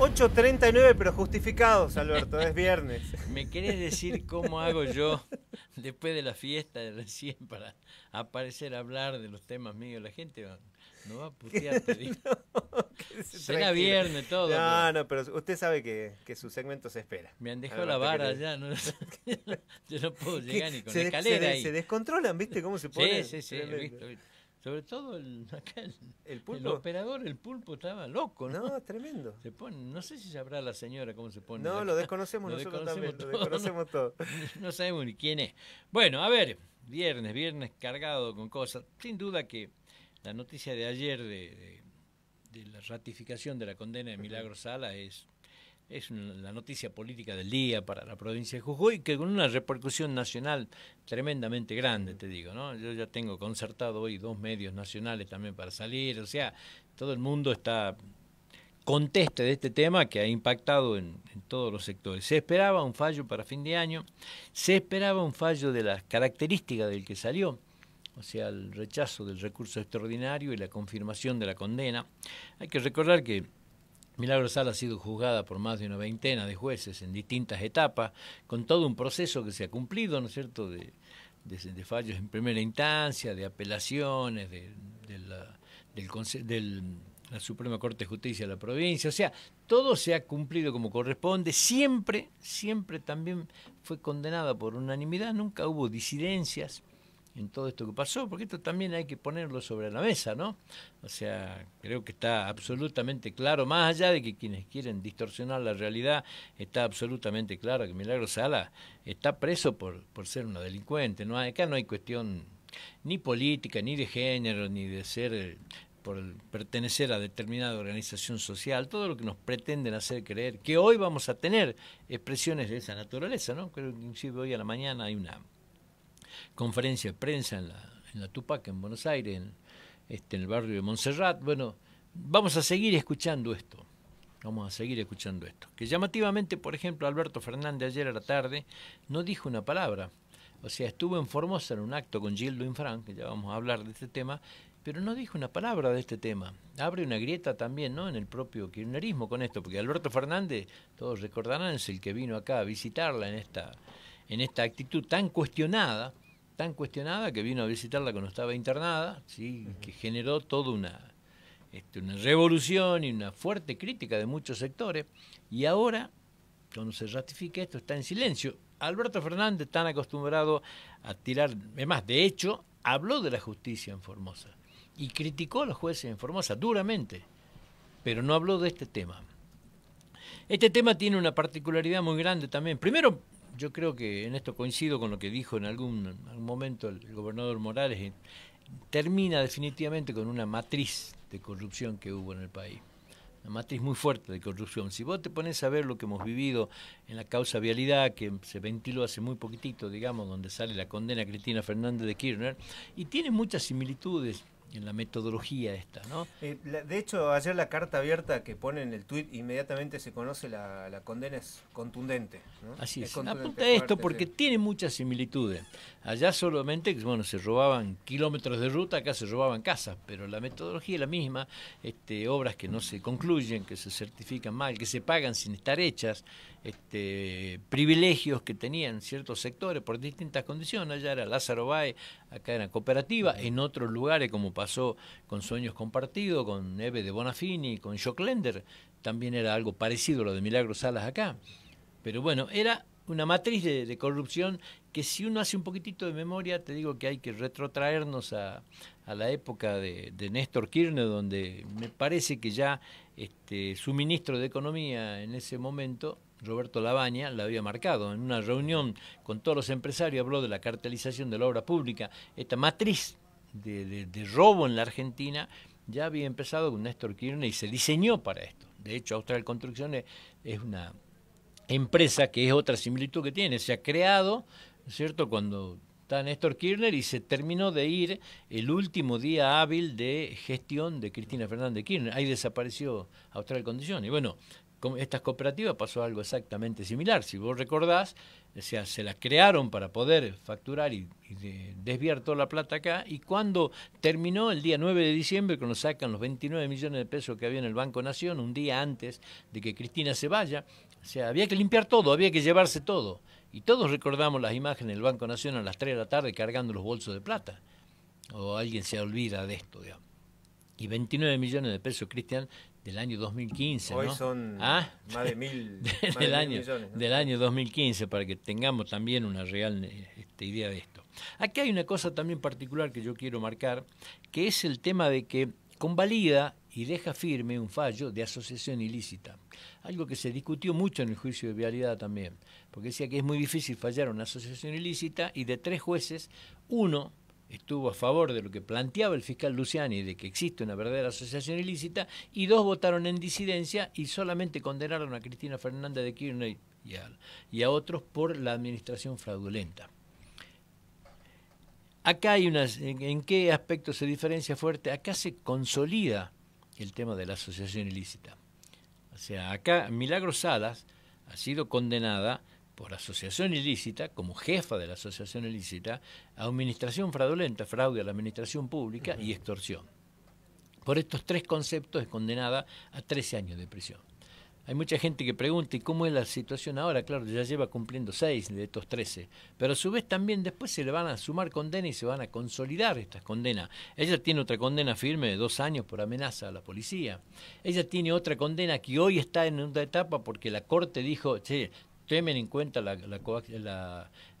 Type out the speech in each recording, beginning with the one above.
8.39, pero justificados, Alberto, es viernes. ¿Me querés decir cómo hago yo después de la fiesta de recién para aparecer a hablar de los temas míos? La gente no va a putear, no, Será viernes todo. No, no, pero usted sabe que, su segmento se espera. Me han dejado la vara ya, no, yo no puedo llegar ni con se escalera. Se, se descontrolan, ¿viste cómo se pone? Sí, sí, sí, visto, visto. Sobre todo el, acá el, el, operador, el pulpo estaba loco, ¿no? No, tremendo. Se pone, no sé si sabrá la señora cómo se pone. No, lo desconocemos nosotros también, lo desconocemos todo. No, sabemos ni quién es. Bueno, a ver, viernes, viernes cargado con cosas. Sin duda que la noticia de ayer de, de, de la ratificación de la condena de Milagro Sala es es la noticia política del día para la provincia de Jujuy, que con una repercusión nacional tremendamente grande, te digo, ¿no? Yo ya tengo concertado hoy dos medios nacionales también para salir, o sea, todo el mundo está conteste de este tema que ha impactado en, en, todos los sectores. Se esperaba un fallo para fin de año, se esperaba un fallo de las características del que salió, o sea, el rechazo del recurso extraordinario y la confirmación de la condena. Hay que recordar que Milagro Sala ha sido juzgada por más de una veintena de jueces en distintas etapas, con todo un proceso que se ha cumplido, ¿no es cierto?, de, fallos en primera instancia, de apelaciones, de, la, la Suprema Corte de Justicia de la provincia, o sea, todo se ha cumplido como corresponde, siempre, siempre también fue condenada por unanimidad, nunca hubo disidencias, en todo esto que pasó, porque esto también hay que ponerlo sobre la mesa, ¿no? O sea, creo que está absolutamente claro, más allá de que quienes quieren distorsionar la realidad, está absolutamente claro que Milagro Sala está preso por, por ser una delincuente, ¿no? Acá no hay cuestión ni política, ni de género, ni de ser eh, por pertenecer a determinada organización social, todo lo que nos pretenden hacer creer que hoy vamos a tener expresiones de esa naturaleza, ¿no? Creo que inclusive hoy a la mañana hay una conferencia de prensa en la, en la Tupac, en Buenos Aires, en, este, el barrio de Montserrat. Bueno, vamos a seguir escuchando esto. Vamos a seguir escuchando esto. Que llamativamente, por ejemplo, Alberto Fernández ayer a la tarde no dijo una palabra. O sea, estuvo en Formosa en un acto con Gildo Infran, que ya vamos a hablar de este tema, pero no dijo una palabra de este tema. Abre una grieta también, ¿no? En el propio kirchnerismo con esto, porque Alberto Fernández, todos recordarán, es el que vino acá a visitarla en esta, en esta actitud tan cuestionada tan cuestionada que vino a visitarla cuando estaba internada, ¿sí? que generó toda una, este, una revolución y una fuerte crítica de muchos sectores. Y ahora, cuando se ratifica esto, está en silencio. Alberto Fernández, tan acostumbrado a tirar, es más, de hecho, habló de la justicia en Formosa y criticó a los jueces en Formosa duramente, pero no habló de este tema. Este tema tiene una particularidad muy grande también. Primero, yo creo que en esto coincido con lo que dijo en algún, momento el, el, gobernador Morales, eh, termina definitivamente con una matriz de corrupción que hubo en el país. Una matriz muy fuerte de corrupción. Si vos te pones a ver lo que hemos vivido en la causa vialidad, que se ventiló hace muy poquitito, digamos, donde sale la condena a Cristina Fernández de Kirchner, y tiene muchas similitudes en la metodología esta, ¿no? Eh, de hecho, ayer la carta abierta que pone en el tuit, inmediatamente se conoce la, condena, es contundente. Así es. Apunta esto porque tiene muchas similitudes. Allá solamente, bueno, se robaban kilómetros de ruta, acá se robaban casas, pero la metodología es la misma. Este, obras que no se concluyen, que se certifican mal, que se pagan sin estar hechas, este, privilegios que tenían ciertos sectores por distintas condiciones. Allá era Lázaro Báez, acá era cooperativa, en otros lugares como pasó con Sueños Compartidos, con Neve de Bonafini, con Jock Lender, también era algo parecido a lo de Milagros Salas acá. Pero bueno, era una matriz de, corrupción que si uno hace un poquitito de memoria, te digo que hay que retrotraernos a, a la época de, Néstor Kirchner, donde me parece que ya este, su ministro de Economía en ese momento Roberto Labaña la había marcado. En una reunión con todos los empresarios habló de la cartelización de la obra pública, esta matriz de, robo en la Argentina ya había empezado con Néstor Kirchner y se diseñó para esto. De hecho, Austral Construcciones es una empresa que es otra similitud que tiene. Se ha creado, ¿cierto?, cuando está Néstor Kirchner y se terminó de ir el último día hábil de gestión de Cristina Fernández Kirchner. Ahí desapareció Austral Condiciones. Y bueno, estas cooperativas pasó algo exactamente similar. Si vos recordás, sea, se las crearon para poder facturar y, y, desviar toda la plata acá. Y cuando terminó el día 9 de diciembre, cuando sacan los 29 millones de pesos que había en el Banco Nación, un día antes de que Cristina se vaya, o sea, había que limpiar todo, había que llevarse todo. Y todos recordamos las imágenes del Banco Nación a las 3 de la tarde cargando los bolsos de plata. O alguien se olvida de esto, digamos y 29 millones de pesos, Cristian, del año 2015. Hoy son ¿Ah? más de mil, del, año, del año 2015, para que tengamos también una real este, idea de esto. Aquí hay una cosa también particular que yo quiero marcar, que es el tema de que convalida y deja firme un fallo de asociación ilícita, algo que se discutió mucho en el juicio de vialidad también, porque decía que es muy difícil fallar una asociación ilícita y de tres jueces, uno estuvo a favor de lo que planteaba el fiscal Luciani de que existe una verdadera asociación ilícita y dos votaron en disidencia y solamente condenaron a Cristina Fernández de Kirchner y a, otros por la administración fraudulenta. Acá hay unas, en, qué aspecto se diferencia fuerte, acá se consolida el tema de la asociación ilícita. O sea, acá Milagro Salas ha sido condenada por asociación ilícita, como jefa de la asociación ilícita, administración fraudulenta, fraude a la administración pública y extorsión. Por estos tres conceptos es condenada a 13 años de prisión. Hay mucha gente que pregunta, ¿y cómo es la situación ahora? Claro, ya lleva cumpliendo seis de estos 13, pero a su vez también después se le van a sumar condenas y se van a consolidar estas condenas. Ella tiene otra condena firme de dos años por amenaza a la policía. Ella tiene otra condena que hoy está en una etapa porque la corte dijo, temen en cuenta la, las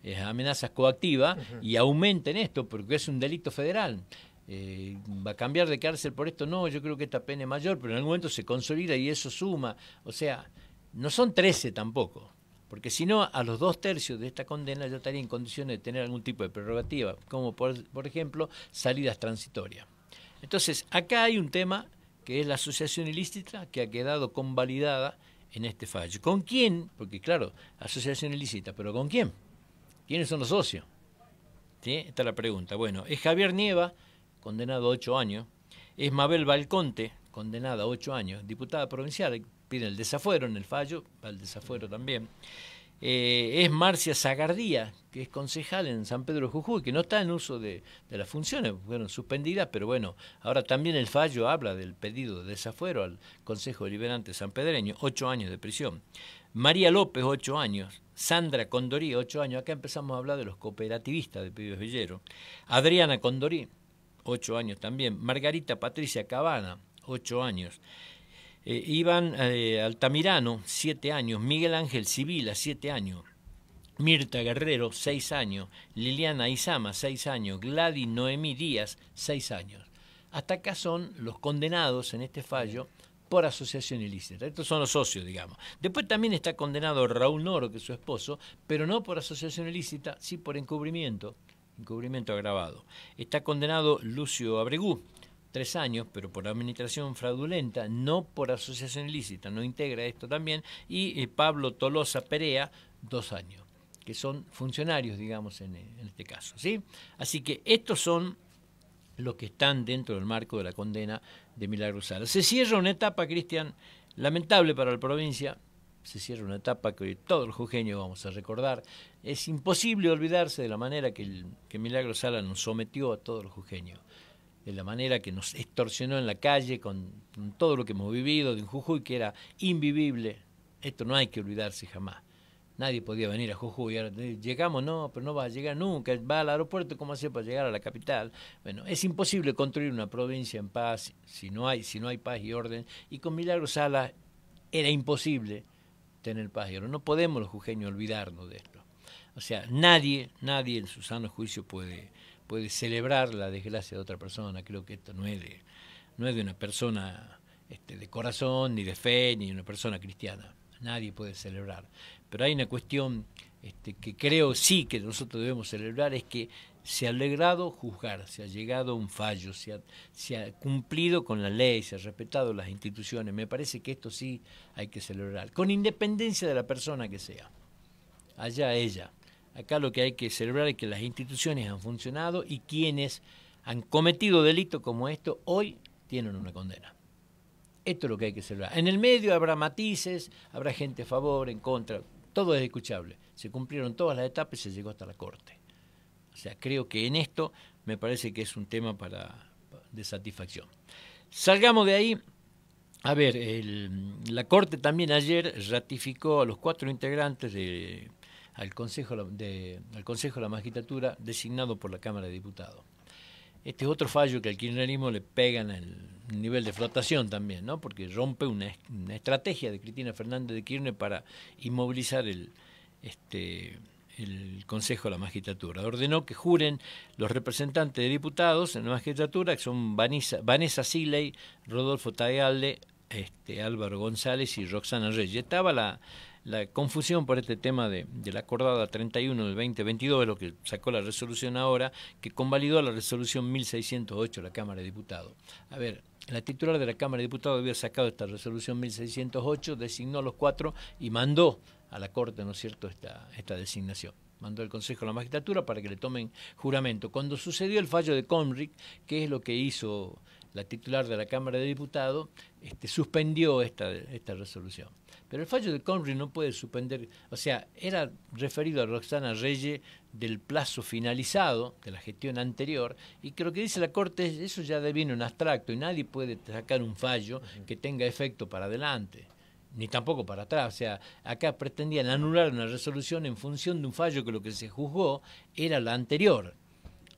eh, amenazas coactivas y aumenten esto porque es un delito federal. Eh, va a cambiar de cárcel por esto, no, yo creo que esta pena es mayor, pero en algún momento se consolida y eso suma. O sea, no son 13 tampoco, porque si no, a los dos tercios de esta condena ya estaría en condiciones de tener algún tipo de prerrogativa, como por ejemplo salidas transitorias. Entonces, acá hay un tema que es la asociación ilícita que ha quedado convalidada en este fallo. ¿Con quién? Porque claro, asociación ilícita, pero ¿con quién? ¿Quiénes son los socios? ¿Sí? Esta es la pregunta. Bueno, es Javier Nieva, condenado a ocho años. Es Mabel Balconte, condenada a ocho años, diputada provincial, pide el desafuero en el fallo, va el desafuero también. Eh, es Marcia Zagardía, que es concejal en San Pedro de Jujuy, que no está en uso de, las funciones, fueron suspendidas, pero bueno, ahora también el fallo habla del pedido de desafuero al Consejo Deliberante Sanpedreño, ocho años de prisión. María López, ocho años. Sandra Condorí, ocho años. Acá empezamos a hablar de los cooperativistas de Pibes Villero. Adriana Condorí, ocho años también. Margarita Patricia Cabana, ocho años. Eh, Iván eh, Altamirano, siete años. Miguel Ángel Civila, siete años. Mirta Guerrero, seis años. Liliana Isama, seis años. Gladys Noemí Díaz, seis años. Hasta acá son los condenados en este fallo por asociación ilícita. Estos son los socios, digamos. Después también está condenado Raúl Noro, que es su esposo, pero no por asociación ilícita, sí por encubrimiento, encubrimiento agravado. Está condenado Lucio Abregú, tres años, pero por administración fraudulenta, no por asociación ilícita, no integra esto también, y eh, Pablo Tolosa Perea, dos años, que son funcionarios, digamos, eh, en, este caso. ¿sí? Así que estos son los que están dentro del marco de la condena de Milagro Sala. Se cierra una etapa, Cristian, lamentable para la provincia, se cierra una etapa que todo el jujeño vamos a recordar. Es imposible olvidarse de la manera que, que Milagro Sala nos sometió a todo el jujeño de la manera que nos extorsionó en la calle con, todo lo que hemos vivido de un Jujuy que era invivible. Esto no hay que olvidarse jamás. Nadie podía venir a Jujuy. Eh, llegamos, no, pero no va a llegar nunca. Va al aeropuerto, ¿cómo hace para llegar a la capital? Bueno, es imposible construir una provincia en paz si no hay, si no hay paz y orden. Y con Milagro Sala era imposible tener paz y orden. No podemos los jujeños olvidarnos de esto. O sea, nadie, nadie en su sano juicio puede puede celebrar la desgracia de otra persona. Creo que esto no es de, no es de una persona este, de corazón, ni de fe, ni de una persona cristiana. Nadie puede celebrar. Pero hay una cuestión este, que creo sí que nosotros debemos celebrar, es que se ha alegrado juzgar, se ha llegado a un fallo, se ha, cumplido con la ley, se ha respetado las instituciones. Me parece que esto sí hay que celebrar, con independencia de la persona que sea. Allá ella. Acá lo que hay que celebrar es que las instituciones han funcionado y quienes han cometido delitos como esto hoy tienen una condena. Esto es lo que hay que celebrar. En el medio habrá matices, habrá gente a favor, en contra, todo es escuchable. Se cumplieron todas las etapas y se llegó hasta la Corte. O sea, creo que en esto me parece que es un tema para, de satisfacción. Salgamos de ahí. A ver, la Corte también ayer ratificó a los cuatro integrantes de al Consejo de, al Consejo de la Magistratura designado por la Cámara de Diputados. Este es otro fallo que al kirchnerismo le pegan el nivel de flotación también, ¿no? porque rompe una, estrategia de Cristina Fernández de Kirchner para inmovilizar el, este, el Consejo de la Magistratura. Ordenó que juren los representantes de diputados en la magistratura, que son Vanessa, Vanessa Siley, Rodolfo Tayalde, este, Álvaro González y Roxana Reyes. Estaba la, la confusión por este tema de, la acordada 31 del 2022, lo que sacó la resolución ahora, que convalidó la resolución 1608 de la Cámara de Diputados. A ver, la titular de la Cámara de Diputados había sacado esta resolución 1608, designó a los cuatro y mandó a la Corte, ¿no es cierto?, esta, esta designación mandó al Consejo a la Magistratura para que le tomen juramento. Cuando sucedió el fallo de Conrick, ¿qué es lo que hizo la titular de la Cámara de Diputados, este, suspendió esta, esta resolución. Pero el fallo de Conry no puede suspender, o sea, era referido a Roxana Reyes del plazo finalizado de la gestión anterior, y creo que dice la Corte es, eso ya deviene un abstracto, y nadie puede sacar un fallo que tenga efecto para adelante ni tampoco para atrás. O sea, acá pretendían anular una resolución en función de un fallo que lo que se juzgó era la anterior.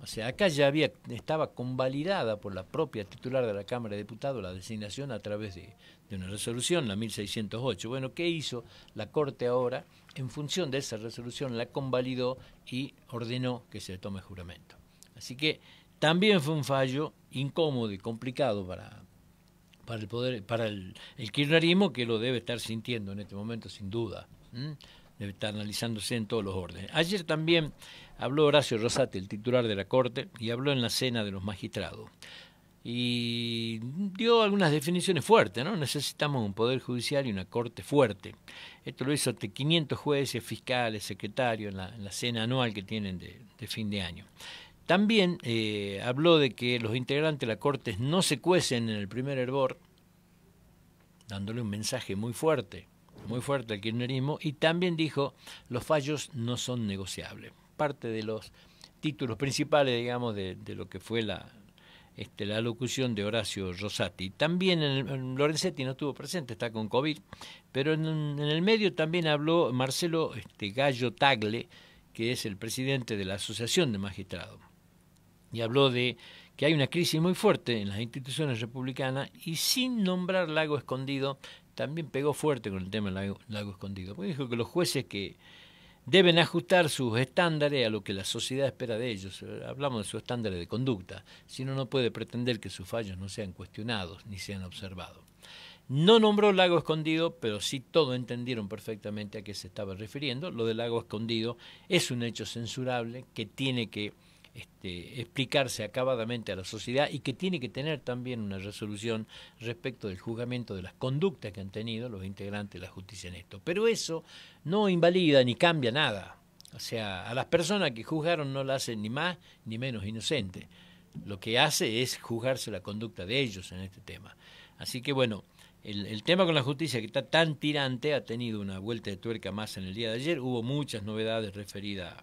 O sea, acá ya había, estaba convalidada por la propia titular de la Cámara de Diputados la designación a través de, una resolución, la 1608. Bueno, ¿qué hizo la Corte ahora? En función de esa resolución la convalidó y ordenó que se tome juramento. Así que también fue un fallo incómodo y complicado para, para el poder, para el, el kirchnerismo que lo debe estar sintiendo en este momento, sin duda está analizándose en todos los órdenes. Ayer también habló Horacio Rosati, el titular de la Corte, y habló en la cena de los magistrados. Y dio algunas definiciones fuertes, ¿no? Necesitamos un poder judicial y una corte fuerte. Esto lo hizo 500 jueces, fiscales, secretarios en la, cena anual que tienen de, fin de año. También eh, habló de que los integrantes de la Corte no se cuecen en el primer hervor, dándole un mensaje muy fuerte muy fuerte el kirchnerismo, y también dijo, los fallos no son negociables. Parte de los títulos principales, digamos, de, lo que fue la, este, la locución de Horacio Rosati. También en, Lorenzetti no estuvo presente, está con COVID, pero en, el medio también habló Marcelo este, Gallo Tagle, que es el presidente de la Asociación de Magistrados, y habló de que hay una crisis muy fuerte en las instituciones republicanas y sin nombrar Lago Escondido también pegó fuerte con el tema del lago, escondido, porque dijo que los jueces que deben ajustar sus estándares a lo que la sociedad espera de ellos, hablamos de sus estándares de conducta, si no, no puede pretender que sus fallos no sean cuestionados ni sean observados. No nombró lago escondido, pero sí todos entendieron perfectamente a qué se estaba refiriendo. Lo del lago escondido es un hecho censurable que tiene que este, explicarse acabadamente a la sociedad y que tiene que tener también una resolución respecto del juzgamiento de las conductas que han tenido los integrantes de la justicia en esto. Pero eso no invalida ni cambia nada. O sea, a las personas que juzgaron no la hacen ni más ni menos inocente. Lo que hace es juzgarse la conducta de ellos en este tema. Así que bueno, el, tema con la justicia que está tan tirante ha tenido una vuelta de tuerca más en el día de ayer. Hubo muchas novedades referidas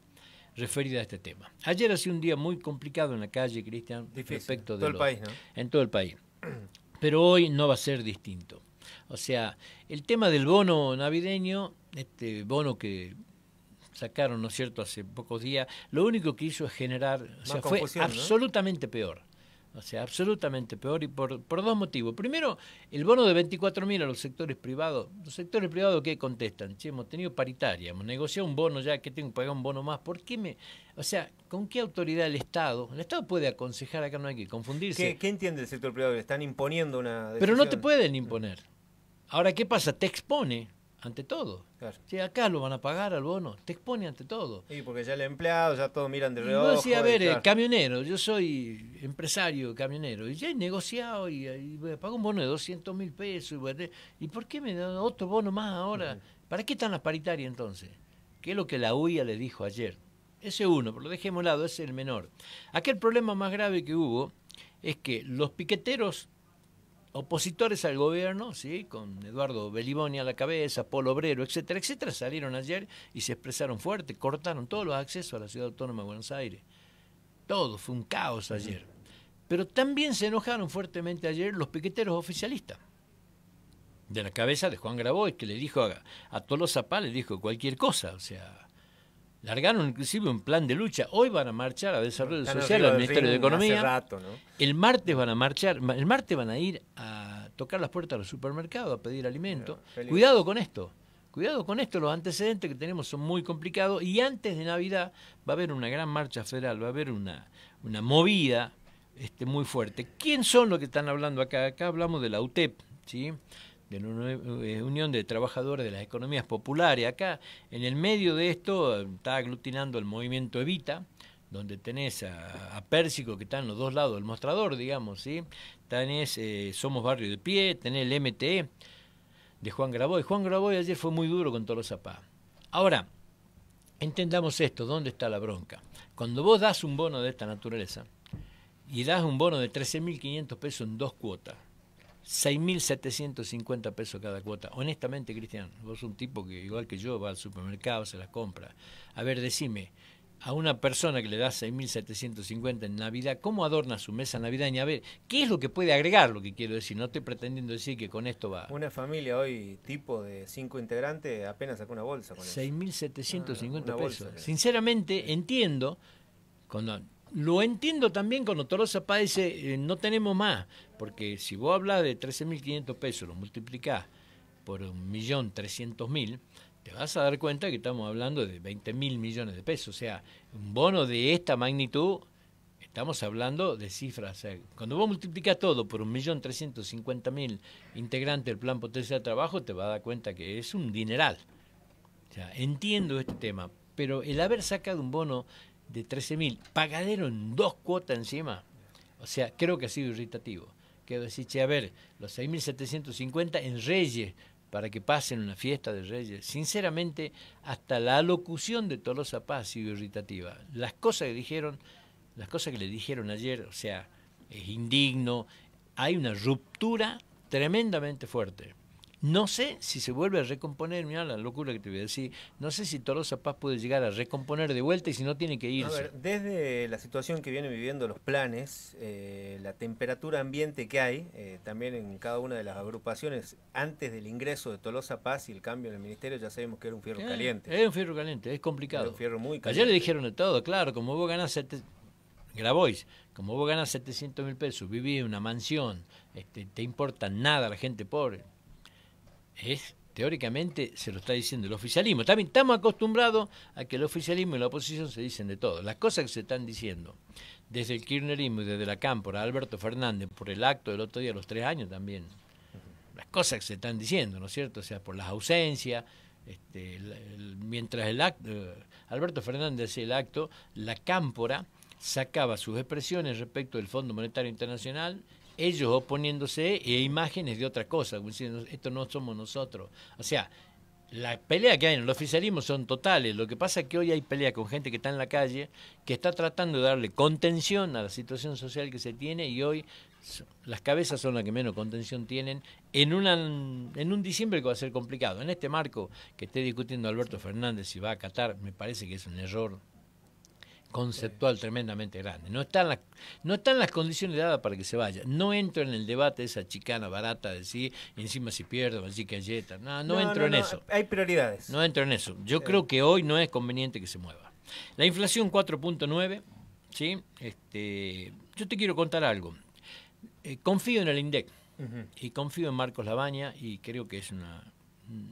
referida a este tema. Ayer ha sido un día muy complicado en la calle, Cristian, respecto de todo el país, ¿no? en todo el país. Pero hoy no va a ser distinto. O sea, el tema del bono navideño, este bono que sacaron, ¿no es cierto?, hace pocos días, lo único que hizo es generar, o sea, fue absolutamente peor. O sea, absolutamente peor y por, por dos motivos. Primero, el bono de 24.000 mil a los sectores privados. Los sectores privados qué contestan, che, hemos tenido paritaria, hemos negociado un bono ya, que tengo que pagar un bono más. ¿Por qué me...? O sea, ¿con qué autoridad el Estado? El Estado puede aconsejar, acá no hay que confundirse. ¿Qué, entiende el sector privado? Le están imponiendo una... Pero no te pueden imponer. Ahora, ¿qué pasa? Te expone ante todo. acá lo van a pagar al bono, te expone ante todo. Sí, porque ya el empleado, ya todos miran de reojo. No, decía, a ver, eh, camionero, yo soy empresario camionero, y ya he negociado y, me pago un bono de 200 mil pesos. Y, por qué me dan otro bono más ahora? ¿Para qué están las paritarias entonces? ¿Qué es lo que la UIA le dijo ayer? Ese uno, pero lo dejemos lado, ese es el menor. Aquel problema más grave que hubo es que los piqueteros opositores al gobierno, ¿sí? con Eduardo Beliboni a la cabeza, Polo Obrero, etcétera, etcétera, salieron ayer y se expresaron fuerte, cortaron todos los accesos a la ciudad autónoma de Buenos Aires. Todo, fue un caos ayer. Pero también se enojaron fuertemente ayer los piqueteros oficialistas. De la cabeza de Juan Grabois, que le dijo a, Tolosa Pá, le dijo cualquier cosa, o sea, Largaron inclusive un plan de lucha. Hoy van a marchar a Desarrollo Social, al Ministerio de Economía. El martes van a marchar, el martes van a ir a tocar las puertas de los supermercados a pedir alimento. Ah, cuidado con esto. Cuidado con esto, los antecedentes que tenemos son muy complicados y antes de Navidad va a haber una gran marcha federal, va a haber una, una movida este, muy fuerte. ¿Quién son los que están hablando acá? Acá hablamos de la UTEP, ¿sí? de la eh, Unión de Trabajadores de las Economías Populares. Acá, en el medio de esto, está aglutinando el movimiento Evita, donde tenés a, Pérsico, que está en los dos lados del mostrador, digamos, ¿sí? Tenés eh, Somos Barrio de Pie, tenés el MTE de Juan Graboy. Juan Graboy ayer fue muy duro con los zapatos. Ahora, entendamos esto, ¿dónde está la bronca? Cuando vos das un bono de esta naturaleza, y das un bono de 13.500 pesos en dos cuotas, 6.750 pesos cada cuota. Honestamente, Cristian, vos un tipo que, igual que yo, va al supermercado, se las compra. A ver, decime, a una persona que le da 6.750 en Navidad, ¿cómo adorna su mesa navideña? A ver, ¿qué es lo que puede agregar? Lo que quiero decir, no estoy pretendiendo decir que con esto va. Una familia hoy, tipo de cinco integrantes, apenas sacó una bolsa. 6.750 ah, pesos. Sinceramente, entiendo, cuando lo entiendo también cuando Torosa Paz dice, eh, no tenemos más, porque si vos hablas de 13.500 pesos, lo multiplicás por 1.300.000, te vas a dar cuenta que estamos hablando de 20.000 millones de pesos. O sea, un bono de esta magnitud, estamos hablando de cifras. cuando vos multiplicas todo por 1.350.000 integrantes del Plan Potencia de Trabajo, te vas a dar cuenta que es un dineral. O sea, entiendo este tema, pero el haber sacado un bono de 13.000, pagadero en dos cuotas encima. O sea, creo que ha sido irritativo. Quiero decir, che, a ver, los 6.750 en Reyes, para que pasen una fiesta de Reyes. Sinceramente, hasta la locución de Tolosa Paz ha sido irritativa. Las cosas que dijeron, las cosas que le dijeron ayer, o sea, es indigno, hay una ruptura tremendamente fuerte. No sé si se vuelve a recomponer, mira la locura que te voy a decir. No sé si Tolosa Paz puede llegar a recomponer de vuelta y si no tiene que irse. A ver, desde la situación que vienen viviendo los planes, eh, la temperatura ambiente que hay, eh, también en cada una de las agrupaciones, antes del ingreso de Tolosa Paz y el cambio en el ministerio, ya sabemos que era un fierro eh, caliente. Es un fierro caliente, es complicado. Era un fierro muy caliente. Ayer le dijeron de todo, claro, como vos ganás. como vos ganás 700 mil pesos, vivís en una mansión, este, te importa nada la gente pobre es teóricamente se lo está diciendo el oficialismo. También estamos acostumbrados a que el oficialismo y la oposición se dicen de todo. Las cosas que se están diciendo desde el kirchnerismo y desde la cámpora, Alberto Fernández, por el acto del otro día, los tres años también. Las cosas que se están diciendo, ¿no es cierto? O sea, por las ausencias, este, mientras el acto, eh, Alberto Fernández hacía el acto, la cámpora sacaba sus expresiones respecto del Fondo Monetario Internacional ellos oponiéndose e imágenes de otra cosa, diciendo, esto no somos nosotros. O sea, la pelea que hay en el oficialismo son totales. Lo que pasa es que hoy hay pelea con gente que está en la calle, que está tratando de darle contención a la situación social que se tiene y hoy las cabezas son las que menos contención tienen en, en un diciembre que va a ser complicado. En este marco que esté discutiendo Alberto Fernández si va a acatar, me parece que es un error conceptual tremendamente grande. No están, las, no están las condiciones dadas para que se vaya. No entro en el debate de esa chicana barata de encima si pierdo, así que ayeta. No, no, entro en eso. Hay prioridades. No entro en eso. Yo creo que hoy no es conveniente que se mueva. La inflación 4.9, ¿sí? Este, yo te quiero contar algo. Eh, confío en el INDEC y confío en Marcos Labaña y creo que es una,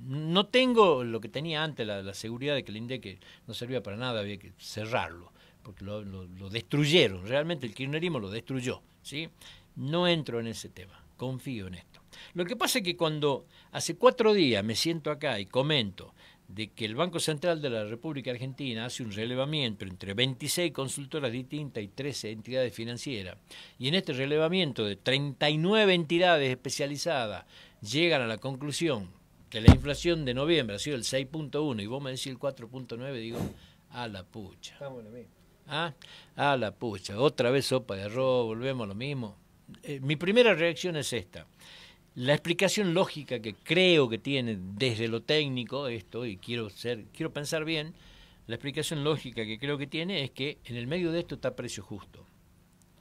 no tengo lo que tenía antes, la, la, seguridad de que el INDEC no servía para nada, había que cerrarlo porque lo, destruyeron, realmente el kirchnerismo lo destruyó. ¿sí? No entro en ese tema, confío en esto. Lo que pasa es que cuando hace cuatro días me siento acá y comento de que el Banco Central de la República Argentina hace un relevamiento entre 26 consultoras distintas y 13 entidades financieras, y en este relevamiento de 39 entidades especializadas llegan a la conclusión que la inflación de noviembre ha sido el 6.1 y vos me decís el 4.9, digo, a la pucha. Estamos en ¿Ah? a la pucha, otra vez sopa de arroz, volvemos a lo mismo. Eh, mi primera reacción es esta. La explicación lógica que creo que tiene desde lo técnico esto, y quiero, ser, quiero pensar bien, la explicación lógica que creo que tiene es que en el medio de esto está precio justo.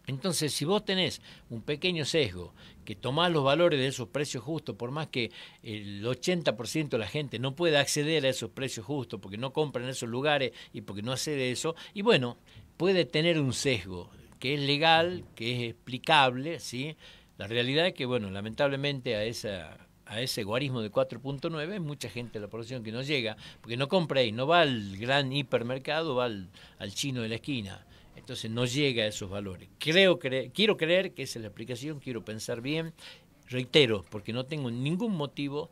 Entonces, si vos tenés un pequeño sesgo que tomás los valores de esos precios justos, por más que el 80% de la gente no pueda acceder a esos precios justos porque no compra en esos lugares y porque no a eso, y bueno, puede tener un sesgo que es legal, que es explicable, ¿sí? La realidad es que, bueno, lamentablemente a esa a ese guarismo de 4.9, mucha gente de la población que no llega, porque no compra ahí, no va al gran hipermercado, va al chino de la esquina. Entonces no llega a esos valores. Creo, quiero creer que esa es la aplicación, quiero pensar bien. Reitero, porque no tengo ningún motivo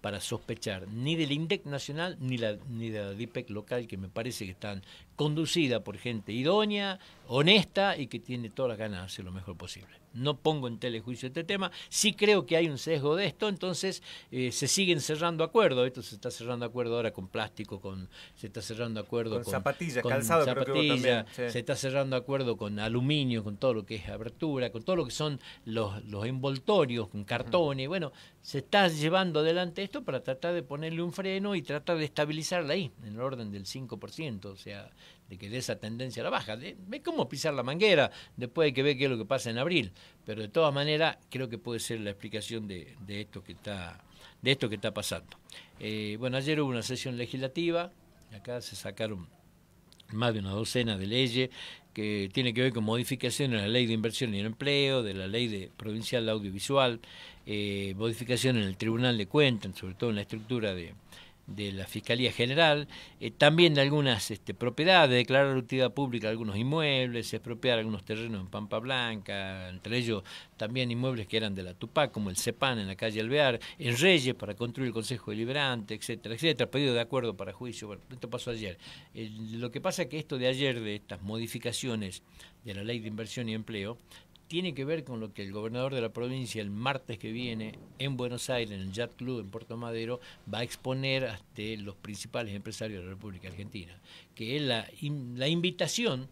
para sospechar ni del INDEC nacional ni, la, ni de la DIPEC local, que me parece que están conducida por gente idónea, honesta y que tiene todas las ganas de hacer lo mejor posible. No pongo en telejuicio este tema, sí creo que hay un sesgo de esto, entonces eh, se siguen cerrando acuerdos, esto se está cerrando acuerdo ahora con plástico, con se está cerrando acuerdo con, zapatillas, calzado también, se está cerrando acuerdo con aluminio, con todo lo que es abertura, con todo lo que son los, los envoltorios, con cartones, bueno, se está llevando adelante esto para tratar de ponerle un freno y tratar de estabilizarla ahí, en el orden del 5%, o sea, de que de esa tendencia a la baja. Ve cómo pisar la manguera, después de que ver qué es lo que pasa en abril. Pero de todas maneras, creo que puede ser la explicación de, de esto que está de esto que está pasando. Eh, bueno, ayer hubo una sesión legislativa, acá se sacaron más de una docena de leyes que tiene que ver con modificaciones en la ley de inversión y el empleo, de la ley de provincial audiovisual, eh, modificaciones en el Tribunal de Cuentas, sobre todo en la estructura de, de la Fiscalía General, eh, también de algunas este, propiedades, de declarar utilidad pública algunos inmuebles, expropiar algunos terrenos en Pampa Blanca, entre ellos también inmuebles que eran de la Tupac, como el CEPAN en la calle Alvear, en Reyes para construir el Consejo Deliberante, etcétera, etcétera, pedido de acuerdo para juicio, bueno, esto pasó ayer. lo que pasa es que esto de ayer, de estas modificaciones de la Ley de Inversión y Empleo, tiene que ver con lo que el gobernador de la provincia el martes que viene en Buenos Aires, en el Yacht Club en Puerto Madero, va a exponer a los principales empresarios de la República Argentina, que es la, la invitación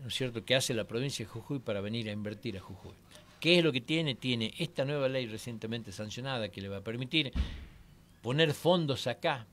¿no es cierto? que hace la provincia de Jujuy para venir a invertir a Jujuy. ¿Qué es lo que tiene? Tiene esta nueva ley recientemente sancionada que le va a permitir poner fondos acá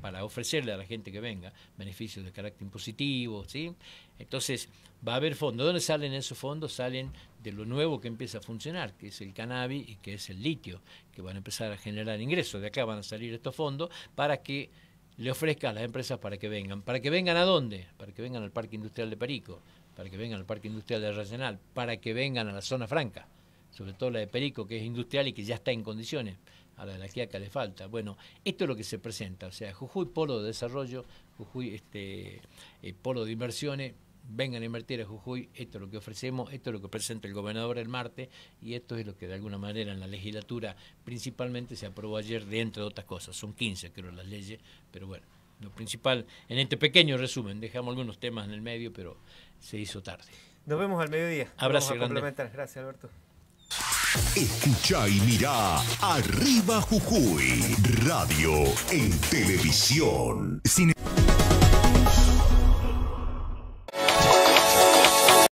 para ofrecerle a la gente que venga beneficios de carácter impositivo, ¿sí? Entonces, va a haber fondos. ¿Dónde salen esos fondos? Salen de lo nuevo que empieza a funcionar, que es el cannabis y que es el litio, que van a empezar a generar ingresos. De acá van a salir estos fondos para que le ofrezcan a las empresas para que vengan. ¿Para que vengan a dónde? Para que vengan al Parque Industrial de Perico, para que vengan al Parque Industrial de Racional, para que vengan a la zona franca, sobre todo la de Perico, que es industrial y que ya está en condiciones. A la de la Quiaca le falta. Bueno, esto es lo que se presenta. O sea, Jujuy, polo de desarrollo, Jujuy, este, eh, polo de inversiones, vengan a invertir a Jujuy, esto es lo que ofrecemos, esto es lo que presenta el gobernador el martes y esto es lo que de alguna manera en la legislatura principalmente se aprobó ayer dentro de otras cosas. Son 15 creo las leyes, pero bueno, lo principal en este pequeño resumen, dejamos algunos temas en el medio, pero se hizo tarde. Nos vemos al mediodía. Abrazo grande. Gracias, Alberto. Escucha y mira Arriba Jujuy, radio en televisión.